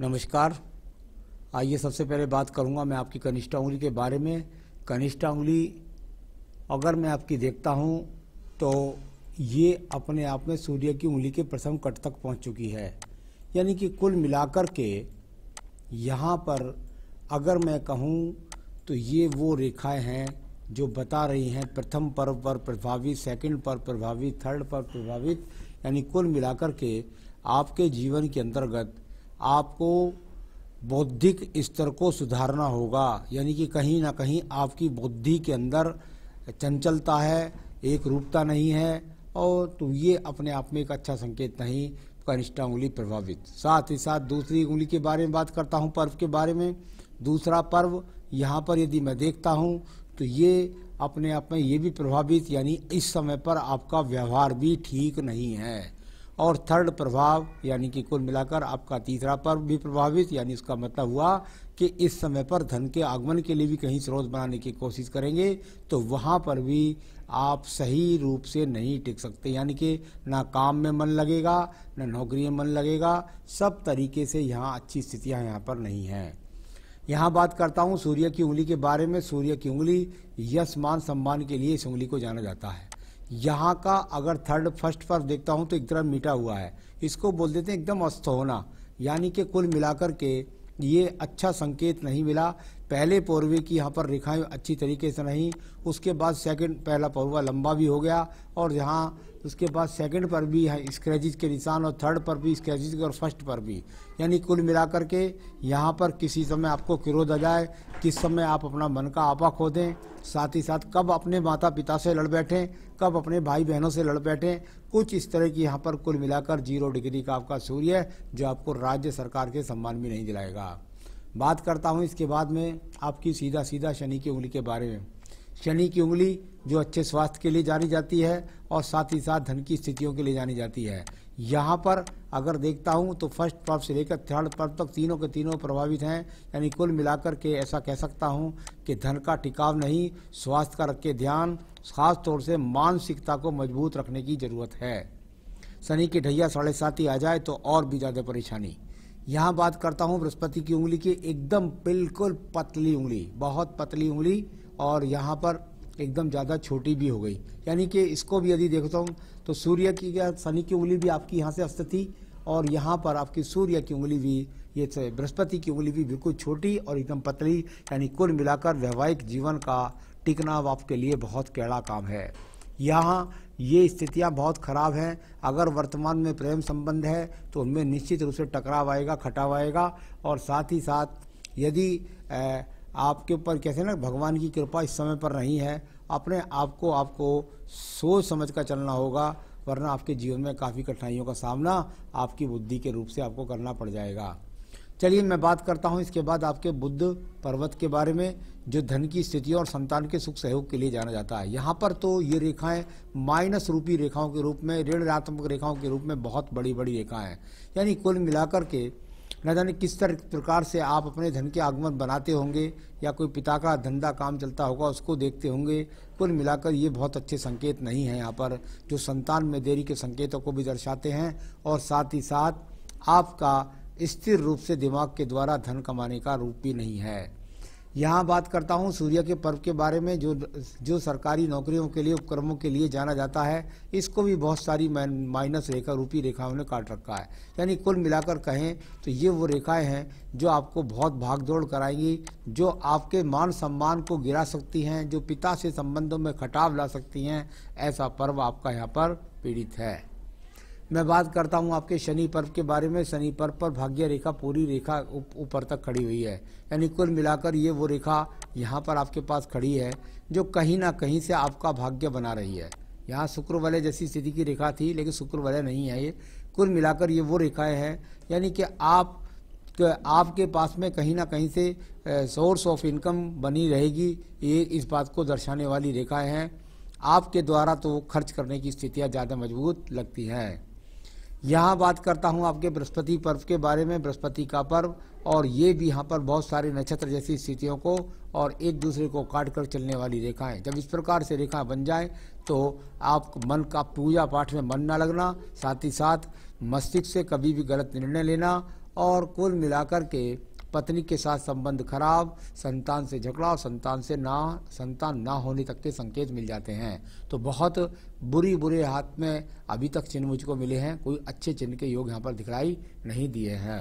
नमस्कार आइए सबसे पहले बात करूंगा मैं आपकी कनिष्ठा उंगली के बारे में कनिष्ठा उंगली अगर मैं आपकी देखता हूं तो ये अपने आप में सूर्य की उंगली के प्रथम कट तक पहुंच चुकी है यानी कि कुल मिलाकर के यहाँ पर अगर मैं कहूँ तो ये वो रेखाएं हैं जो बता रही हैं प्रथम पर्व पर प्रभावित सेकंड पर प्रभावित थर्ड पर प्रभावित यानी कुल मिलाकर के आपके जीवन के अंतर्गत आपको बौद्धिक स्तर को सुधारना होगा यानी कि कहीं ना कहीं आपकी बुद्धि के अंदर चंचलता है एक रूपता नहीं है और तो ये अपने आप में एक अच्छा संकेत नहीं कनिष्ठा उंगली प्रभावित साथ ही साथ दूसरी उंगली के बारे में बात करता हूँ पर्व के बारे में दूसरा पर्व यहाँ पर यदि मैं देखता हूँ तो ये अपने आप में ये भी प्रभावित यानी इस समय पर आपका व्यवहार भी ठीक नहीं है और थर्ड प्रभाव यानी कि कुल मिलाकर आपका तीसरा पर्व भी प्रभावित यानी इसका मतलब हुआ कि इस समय पर धन के आगमन के लिए भी कहीं स्रोत बनाने की कोशिश करेंगे तो वहाँ पर भी आप सही रूप से नहीं टिक सकते यानी कि ना काम में मन लगेगा ना नौकरी में मन लगेगा सब तरीके से यहाँ अच्छी स्थितियाँ यहाँ पर नहीं हैं यहाँ बात करता हूँ सूर्य की उंगली के बारे में सूर्य की उंगली यश मान सम्मान के लिए इस उंगली को जाना जाता है यहाँ का अगर थर्ड फर्स्ट पर देखता हूँ तो एक तरह मीटा हुआ है इसको बोल देते हैं एकदम अस्त होना यानी कि कुल मिलाकर के ये अच्छा संकेत नहीं मिला पहले पौरवे की यहाँ पर रेखाएं अच्छी तरीके से नहीं उसके बाद सेकंड पहला पौरवा लंबा भी हो गया और यहाँ उसके बाद सेकंड पर भी स्क्रैचेज के निशान और थर्ड पर भी स्क्रैचेज और फर्स्ट पर भी यानी कुल मिलाकर के यहाँ पर किसी समय आपको क्रोध आ जाए किस समय आप अपना मन का आपा खो दें साथ ही साथ कब अपने माता पिता से लड़ बैठें कब अपने भाई बहनों से लड़ बैठे कुछ इस तरह की यहाँ पर कुल मिलाकर जीरो डिग्री का आपका सूर्य है जो आपको राज्य सरकार के सम्मान भी नहीं दिलाएगा बात करता हूँ इसके बाद में आपकी सीधा सीधा शनि की उंगली के बारे में शनि की उंगली जो अच्छे स्वास्थ्य के लिए जानी जाती है और साथ ही साथ धन की स्थितियों के लिए जानी जाती है यहाँ पर अगर देखता हूँ तो फर्स्ट पर्व से लेकर थर्ड पर्व तक तीनों के तीनों प्रभावित हैं यानी कुल मिलाकर के ऐसा कह सकता हूँ कि धन का टिकाव नहीं स्वास्थ्य का रख के ध्यान खास तौर से मानसिकता को मजबूत रखने की ज़रूरत है शनि की ढैया साढ़े सात ही आ जाए तो और भी ज़्यादा परेशानी यहाँ बात करता हूँ बृहस्पति की उंगली की एकदम बिल्कुल पतली उंगली बहुत पतली उंगली और यहाँ पर एकदम ज़्यादा छोटी भी हो गई यानी कि इसको भी यदि देखता हूँ तो सूर्य की या शनि की उंगली भी आपकी यहाँ से अस्त थी और यहाँ पर आपकी सूर्य की उंगली भी ये बृहस्पति की उंगली भी बिल्कुल छोटी और एकदम पतली यानी कुल मिलाकर वैवाहिक जीवन का टिकना आपके लिए बहुत कैड़ा काम है यहाँ ये स्थितियाँ बहुत ख़राब हैं अगर वर्तमान में प्रेम संबंध है तो उनमें निश्चित रूप से टकराव आएगा खटाव आएगा और साथ ही साथ यदि आपके ऊपर कहते हैं ना भगवान की कृपा इस समय पर नहीं है अपने आप को आपको सोच समझ कर चलना होगा वरना आपके जीवन में काफ़ी कठिनाइयों का सामना आपकी बुद्धि के रूप से आपको करना पड़ जाएगा चलिए मैं बात करता हूँ इसके बाद आपके बुद्ध पर्वत के बारे में जो धन की स्थिति और संतान के सुख सहयोग के लिए जाना जाता है यहाँ पर तो ये रेखाएं माइनस रूपी रेखाओं के रूप में ऋणात्मक रेखाओं के रूप में बहुत बड़ी बड़ी रेखाएं हैं यानी कुल मिलाकर के न जाने किस तरह प्रकार से आप अपने धन के आगमन बनाते होंगे या कोई पिता का धंधा काम चलता होगा उसको देखते होंगे कुल मिलाकर ये बहुत अच्छे संकेत नहीं हैं यहाँ पर जो संतान में देरी के संकेतों को भी दर्शाते हैं और साथ ही साथ आपका स्थिर रूप से दिमाग के द्वारा धन कमाने का रूप भी नहीं है यहाँ बात करता हूँ सूर्य के पर्व के बारे में जो जो सरकारी नौकरियों के लिए उपक्रमों के लिए जाना जाता है इसको भी बहुत सारी माइनस रेखा रूपी रेखाओं ने काट रखा है यानी कुल मिलाकर कहें तो ये वो रेखाएं हैं जो आपको बहुत भागदौड़ कराएंगी जो आपके मान सम्मान को गिरा सकती हैं जो पिता से संबंधों में खटाव ला सकती हैं ऐसा पर्व आपका यहाँ पर पीड़ित है मैं बात करता हूँ आपके शनि पर्व के बारे में शनि पर्व पर भाग्य रेखा पूरी रेखा ऊपर तक खड़ी हुई है यानी कुल मिलाकर ये वो रेखा यहाँ पर आपके पास खड़ी है जो कहीं ना कहीं से आपका भाग्य बना रही है यहाँ शुक्र वलय जैसी स्थिति की रेखा थी लेकिन शुक्र वलय नहीं है ये कुल मिलाकर ये वो रेखाएँ हैं यानी कि आप आपके पास में कहीं ना कहीं से सोर्स ऑफ इनकम बनी रहेगी ये इस बात को दर्शाने वाली रेखाएँ हैं आपके द्वारा तो खर्च करने की स्थितियाँ ज़्यादा मजबूत लगती हैं यहाँ बात करता हूँ आपके बृहस्पति पर्व के बारे में बृहस्पति का पर्व और ये भी यहाँ पर बहुत सारे नक्षत्र जैसी स्थितियों को और एक दूसरे को काट कर चलने वाली रेखाएं जब इस प्रकार से रेखाएं बन जाए तो आप मन का पूजा पाठ में मन ना लगना साथ ही साथ मस्तिष्क से कभी भी गलत निर्णय लेना और कुल मिलाकर के पत्नी के साथ संबंध खराब संतान से झगड़ा और संतान से ना संतान ना होने तक के संकेत मिल जाते हैं तो बहुत बुरी बुरे हाथ में अभी तक चिन्ह मुझको मिले हैं कोई अच्छे चिन्ह के योग यहाँ पर दिखाई नहीं दिए हैं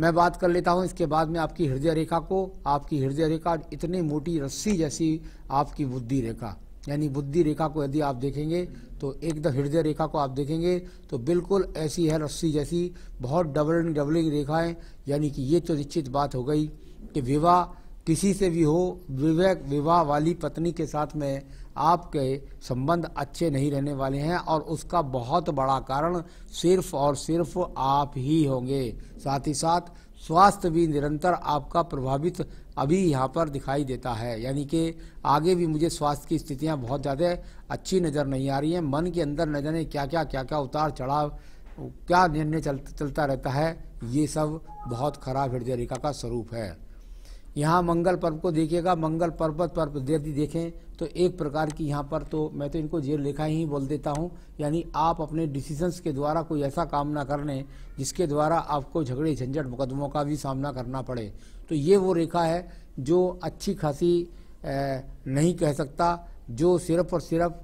मैं बात कर लेता हूँ इसके बाद में आपकी हृदय रेखा को आपकी हृदय रेखा इतनी मोटी रस्सी जैसी आपकी बुद्धि रेखा यानी बुद्धि रेखा को यदि आप देखेंगे तो एकदम हृदय रेखा को आप देखेंगे तो बिल्कुल ऐसी है रस्सी जैसी बहुत डबलिंग डबलिंग रेखाएं यानी कि ये तो निश्चित बात हो गई कि विवाह किसी से भी हो विवेक विवाह वाली पत्नी के साथ में आपके संबंध अच्छे नहीं रहने वाले हैं और उसका बहुत बड़ा कारण सिर्फ और सिर्फ आप ही होंगे साथ ही साथ स्वास्थ्य भी निरंतर आपका प्रभावित अभी यहाँ पर दिखाई देता है यानी कि आगे भी मुझे स्वास्थ्य की स्थितियाँ बहुत ज़्यादा अच्छी नज़र नहीं आ रही हैं मन के अंदर न जाने क्या क्या क्या क्या उतार चढ़ाव क्या निर्णय चल, चलता रहता है ये सब बहुत खराब हृदय रेखा का स्वरूप है यहाँ मंगल पर्व को देखिएगा मंगल पर्वत पर यदि देखें तो एक प्रकार की यहाँ पर तो मैं तो इनको जेल रेखा ही बोल देता हूँ यानी आप अपने डिसीजंस के द्वारा कोई ऐसा काम ना कर लें जिसके द्वारा आपको झगड़े झंझट मुकदमों का भी सामना करना पड़े तो ये वो रेखा है जो अच्छी खासी नहीं कह सकता जो सिर्फ और सिर्फ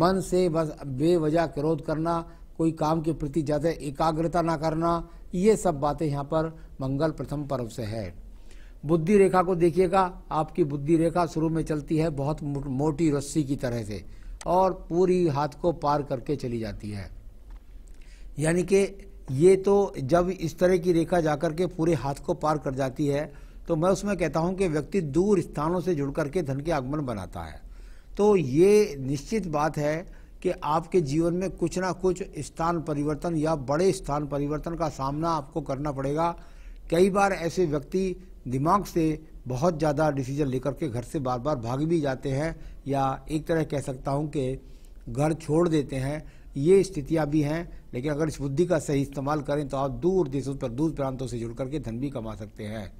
मन से बस बेवजह क्रोध करना कोई काम के प्रति ज़्यादा एकाग्रता ना करना ये सब बातें यहाँ पर मंगल प्रथम पर्व से है बुद्धि रेखा को देखिएगा आपकी बुद्धि रेखा शुरू में चलती है बहुत मोटी रस्सी की तरह से और पूरी हाथ को पार करके चली जाती है यानी कि ये तो जब इस तरह की रेखा जाकर के पूरे हाथ को पार कर जाती है तो मैं उसमें कहता हूँ कि व्यक्ति दूर स्थानों से जुड़ करके धन के आगमन बनाता है तो ये निश्चित बात है कि आपके जीवन में कुछ ना कुछ स्थान परिवर्तन या बड़े स्थान परिवर्तन का सामना आपको करना पड़ेगा कई बार ऐसे व्यक्ति दिमाग से बहुत ज़्यादा डिसीजन लेकर के घर से बार बार भाग भी जाते हैं या एक तरह कह सकता हूँ कि घर छोड़ देते हैं ये स्थितियाँ भी हैं लेकिन अगर इस बुद्धि का सही इस्तेमाल करें तो आप दूर देशों पर दूर प्रांतों से जुड़ करके धन भी कमा सकते हैं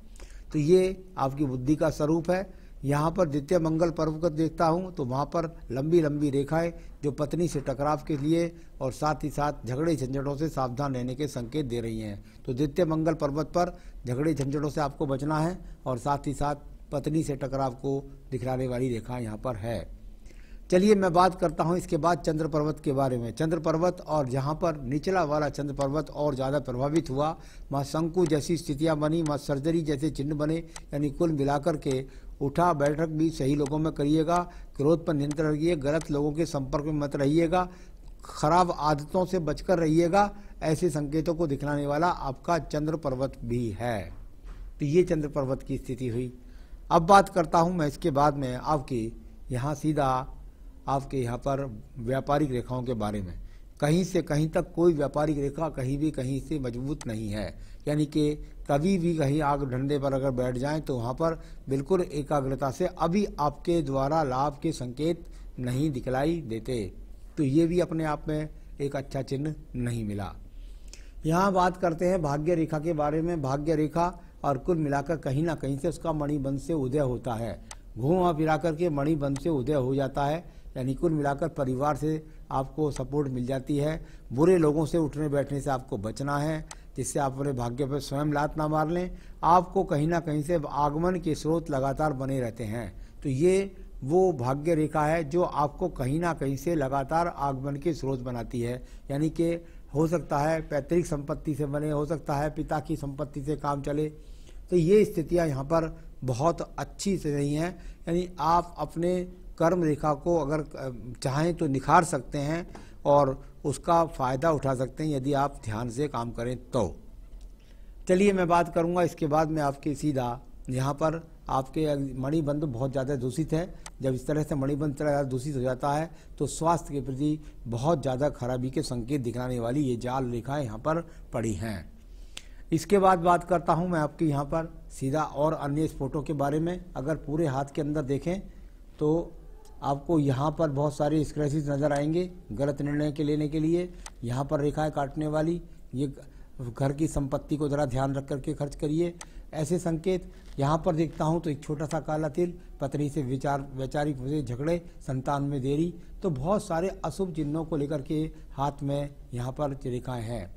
तो ये आपकी बुद्धि का स्वरूप है यहाँ पर द्वितीय मंगल पर्व को देखता हूँ तो वहाँ पर लंबी लंबी रेखाएं जो पत्नी से टकराव के लिए और साथ ही साथ झगड़े झंझटों से सावधान रहने के संकेत दे रही हैं तो द्वितीय मंगल पर्वत पर झगड़े झंझटों से आपको बचना है और साथ ही साथ पत्नी से टकराव को दिखलाने वाली रेखा यहाँ पर है चलिए मैं बात करता हूँ इसके बाद चंद्र पर्वत के बारे में चंद्र पर्वत और जहाँ पर निचला वाला चंद्र पर्वत और ज़्यादा प्रभावित हुआ वहाँ शंकु जैसी स्थितियाँ बनी वहाँ सर्जरी जैसे चिन्ह बने यानी कुल मिलाकर के उठा बैठक भी सही लोगों में करिएगा क्रोध पर नियंत्रण रखिए गलत लोगों के संपर्क में मत रहिएगा खराब आदतों से बचकर रहिएगा ऐसे संकेतों को दिखलाने वाला आपका चंद्र पर्वत भी है तो ये चंद्र पर्वत की स्थिति हुई अब बात करता हूँ मैं इसके बाद में आपकी यहाँ सीधा आपके यहाँ पर व्यापारिक रेखाओं के बारे में कहीं से कहीं तक कोई व्यापारिक रेखा कहीं भी कहीं से मजबूत नहीं है यानी कि कभी भी कहीं आग ढंडे पर अगर बैठ जाएं तो वहाँ पर बिल्कुल एकाग्रता से अभी आपके द्वारा लाभ के संकेत नहीं दिखलाई देते तो ये भी अपने आप में एक अच्छा चिन्ह नहीं मिला यहाँ बात करते हैं भाग्य रेखा के बारे में भाग्य रेखा और कुल मिलाकर कहीं ना कहीं से उसका मणिबंध से उदय होता है घूमा फिरा करके मणिबंध से उदय हो जाता है यानी कुल मिलाकर परिवार से आपको सपोर्ट मिल जाती है बुरे लोगों से उठने बैठने से आपको बचना है जिससे आप अपने भाग्य पर स्वयं लात ना मार लें आपको कहीं ना कहीं से आगमन के स्रोत लगातार बने रहते हैं तो ये वो भाग्य रेखा है जो आपको कहीं ना कहीं से लगातार आगमन के स्रोत बनाती है यानी कि हो सकता है पैतृक संपत्ति से बने हो सकता है पिता की संपत्ति से काम चले तो ये स्थितियाँ यहाँ पर बहुत अच्छी से नहीं हैं यानी आप अपने कर्म रेखा को अगर चाहें तो निखार सकते हैं और उसका फ़ायदा उठा सकते हैं यदि आप ध्यान से काम करें तो चलिए मैं बात करूंगा इसके बाद मैं आपके सीधा यहाँ पर आपके मणिबंध बहुत ज़्यादा दूषित है जब इस तरह से मणिबंध तरह ज़्यादा दूषित हो जाता है तो स्वास्थ्य के प्रति बहुत ज़्यादा खराबी के संकेत दिखाने वाली ये जाल रेखाएँ यहाँ पर पड़ी हैं इसके बाद बात करता हूँ मैं आपके यहाँ पर सीधा और अन्य स्पोटों के बारे में अगर पूरे हाथ के अंदर देखें तो आपको यहाँ पर बहुत सारे स्क्रैचेस नज़र आएंगे गलत निर्णय के लेने के लिए यहाँ पर रेखाएं काटने वाली ये घर की संपत्ति को ज़रा ध्यान रख करके खर्च करिए ऐसे संकेत यहाँ पर देखता हूँ तो एक छोटा सा काला तिल पत्नी से विचार वैचारिक झगड़े संतान में देरी तो बहुत सारे अशुभ चिन्हों को लेकर के हाथ में यहाँ पर रेखाएं हैं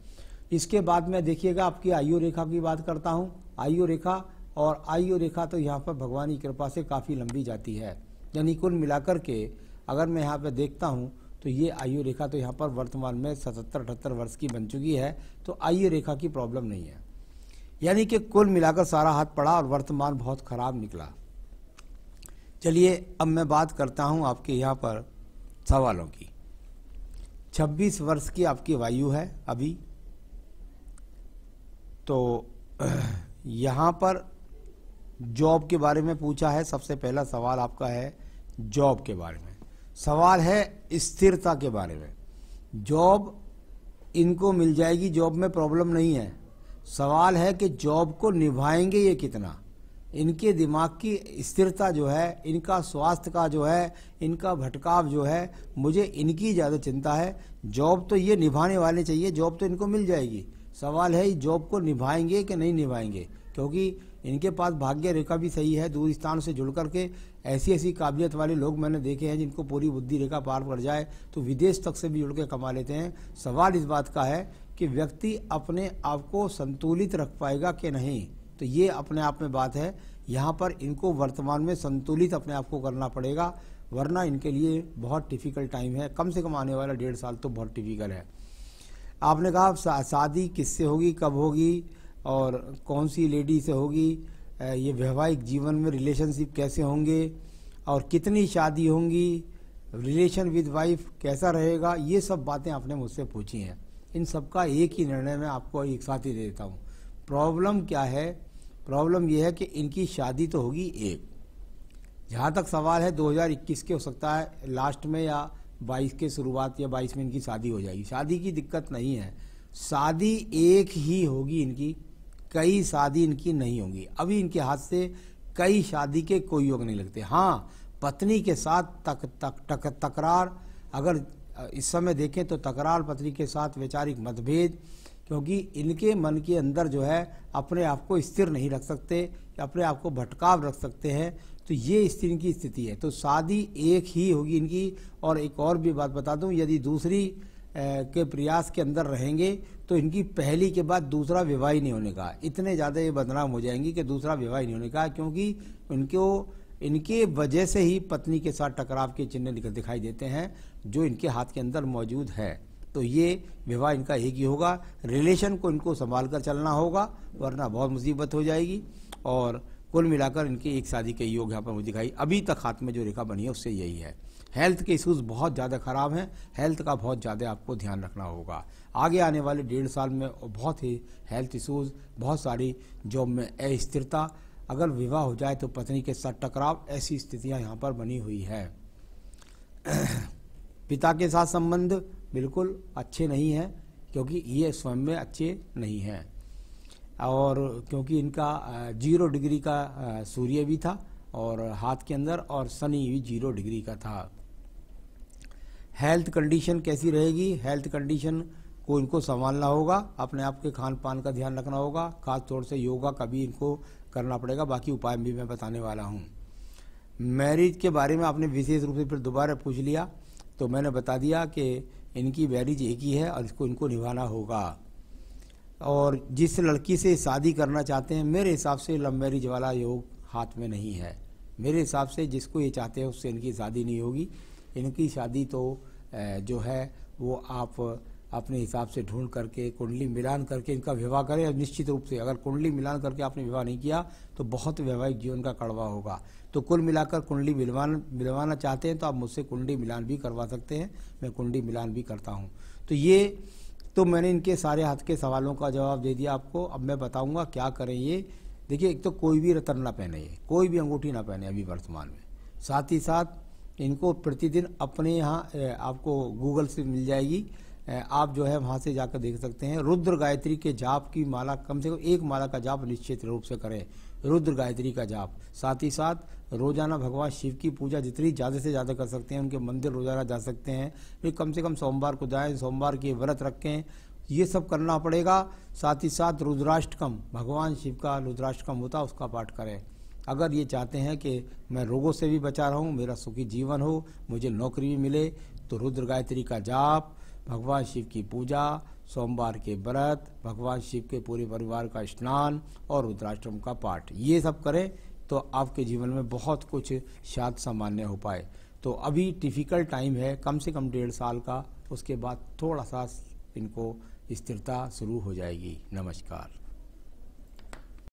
इसके बाद में देखिएगा आपकी आयु रेखा की बात करता हूँ आयु रेखा और आयु रेखा तो यहाँ पर भगवान की कृपा से काफ़ी लंबी जाती है यानी कुल मिलाकर के अगर मैं यहाँ पर देखता हूँ तो ये आयु रेखा तो यहाँ पर वर्तमान में सतहत्तर अठहत्तर वर्ष की बन चुकी है तो आयु रेखा की प्रॉब्लम नहीं है यानी कि कुल मिलाकर सारा हाथ पड़ा और वर्तमान बहुत खराब निकला चलिए अब मैं बात करता हूँ आपके यहाँ पर सवालों की 26 वर्ष की आपकी वायु है अभी तो यहाँ पर जॉब के बारे में पूछा है सबसे पहला सवाल आपका है जॉब के बारे में सवाल है स्थिरता के बारे में जॉब इनको मिल जाएगी जॉब में प्रॉब्लम नहीं है सवाल है कि जॉब को निभाएंगे ये कितना इनके दिमाग की स्थिरता जो है इनका स्वास्थ्य का जो है इनका भटकाव जो है मुझे इनकी ज़्यादा चिंता है जॉब तो ये निभाने वाले चाहिए जॉब तो इनको मिल जाएगी सवाल है जॉब को निभाएंगे कि नहीं निभाएंगे क्योंकि इनके पास भाग्य रेखा भी सही है दूर स्थान से जुड़ करके ऐसी ऐसी काबिलियत वाले लोग मैंने देखे हैं जिनको पूरी बुद्धि रेखा पार कर जाए तो विदेश तक से भी जुड़ के कमा लेते हैं सवाल इस बात का है कि व्यक्ति अपने आप को संतुलित रख पाएगा कि नहीं तो ये अपने आप में बात है यहाँ पर इनको वर्तमान में संतुलित अपने आप को करना पड़ेगा वरना इनके लिए बहुत डिफ़िकल्ट टाइम है कम से कम आने वाला डेढ़ साल तो बहुत डिफ़िकल्ट है आपने कहा शादी किससे होगी कब होगी और कौन सी लेडी से होगी ये वैवाहिक जीवन में रिलेशनशिप कैसे होंगे और कितनी शादी होंगी रिलेशन विद वाइफ कैसा रहेगा ये सब बातें आपने मुझसे पूछी हैं इन सब का एक ही निर्णय मैं आपको एक साथ ही देता हूँ प्रॉब्लम क्या है प्रॉब्लम यह है कि इनकी शादी तो होगी एक जहाँ तक सवाल है 2021 के हो सकता है लास्ट में या 22 के शुरुआत या 22 में इनकी शादी हो जाएगी शादी की दिक्कत नहीं है शादी एक ही होगी इनकी कई शादी इनकी नहीं होंगी अभी इनके हाथ से कई शादी के कोई योग नहीं लगते हाँ पत्नी के साथ तक तक तक तकरार अगर इस समय देखें तो तकरार पत्नी के साथ वैचारिक मतभेद क्योंकि इनके मन के अंदर जो है अपने आप को स्थिर नहीं रख सकते अपने आप को भटकाव रख सकते हैं तो ये स्थिति इनकी स्थिति है तो शादी एक ही होगी इनकी और एक और भी बात बता दूं यदि दूसरी के प्रयास के अंदर रहेंगे तो इनकी पहली के बाद दूसरा विवाह ही नहीं होने का इतने ज़्यादा ये बदनाम हो जाएंगे कि दूसरा विवाह ही नहीं होने का क्योंकि उनको इनके वजह से ही पत्नी के साथ टकराव के चिन्ह दिखाई देते हैं जो इनके हाथ के अंदर मौजूद है तो ये विवाह इनका एक ही होगा रिलेशन को इनको संभाल कर चलना होगा वरना बहुत मुसीबत हो जाएगी और कुल मिलाकर इनकी एक शादी के योग यहाँ पर मुझे दिखाई अभी तक हाथ में जो रेखा बनी है उससे यही है हेल्थ के इशूज़ बहुत ज़्यादा ख़राब हैं हेल्थ का बहुत ज़्यादा आपको ध्यान रखना होगा आगे आने वाले डेढ़ साल में बहुत ही हेल्थ इशूज़ बहुत सारी जॉब में अस्थिरता अगर विवाह हो जाए तो पत्नी के साथ टकराव ऐसी स्थितियाँ यहाँ पर बनी हुई है पिता के साथ संबंध बिल्कुल अच्छे नहीं हैं क्योंकि ये स्वयं में अच्छे नहीं हैं और क्योंकि इनका जीरो डिग्री का सूर्य भी था और हाथ के अंदर और शनि भी जीरो डिग्री का था हेल्थ कंडीशन कैसी रहेगी हेल्थ कंडीशन को इनको संभालना होगा अपने आप के खान पान का ध्यान रखना होगा खास तौर से योगा का भी इनको करना पड़ेगा बाकी उपाय भी मैं बताने वाला हूँ मैरिज के बारे में आपने विशेष रूप से फिर दोबारा पूछ लिया तो मैंने बता दिया कि इनकी मैरिज एक ही है और इसको इनको निभाना होगा और जिस लड़की से शादी करना चाहते हैं मेरे हिसाब से लव मैरिज वाला योग हाथ में नहीं है मेरे हिसाब से जिसको ये चाहते हैं उससे इनकी शादी नहीं होगी इनकी शादी तो जो है वो आप अपने हिसाब से ढूंढ करके कुंडली मिलान करके इनका विवाह करें और निश्चित रूप से अगर कुंडली मिलान करके आपने विवाह नहीं किया तो बहुत वैवाहिक जीवन का कड़वा होगा तो कुल मिलाकर कुंडली मिलवान मिलवाना चाहते हैं तो आप मुझसे कुंडली मिलान भी करवा सकते हैं मैं कुंडली मिलान भी करता हूँ तो ये तो मैंने इनके सारे हाथ के सवालों का जवाब दे दिया आपको अब मैं बताऊंगा क्या करें ये देखिए एक तो कोई भी रतन ना पहने ये कोई भी अंगूठी ना पहने अभी वर्तमान में साथ ही साथ इनको प्रतिदिन अपने यहाँ आपको गूगल से मिल जाएगी आप जो है वहाँ से जाकर देख सकते हैं रुद्र गायत्री के जाप की माला कम से कम एक माला का जाप निश्चित रूप से करें रुद्र गायत्री का जाप साथ ही साथ रोजाना भगवान शिव की पूजा जितनी ज़्यादा से ज़्यादा कर सकते हैं उनके मंदिर रोजाना जा सकते हैं वे कम से कम सोमवार को जाएं सोमवार के व्रत रखें ये सब करना पड़ेगा साथ ही साथ रुद्राष्टकम भगवान शिव का रुद्राष्टकम होता उसका पाठ करें अगर ये चाहते हैं कि मैं रोगों से भी बचा हूँ मेरा सुखी जीवन हो मुझे नौकरी भी मिले तो रुद्र गायत्री का जाप भगवान शिव की पूजा सोमवार के व्रत भगवान शिव के पूरे परिवार का स्नान और रुद्राष्टम का पाठ ये सब करें तो आपके जीवन में बहुत कुछ शायद सामान्य हो पाए तो अभी डिफिकल्ट टाइम है कम से कम डेढ़ साल का उसके बाद थोड़ा सा इनको स्थिरता शुरू हो जाएगी नमस्कार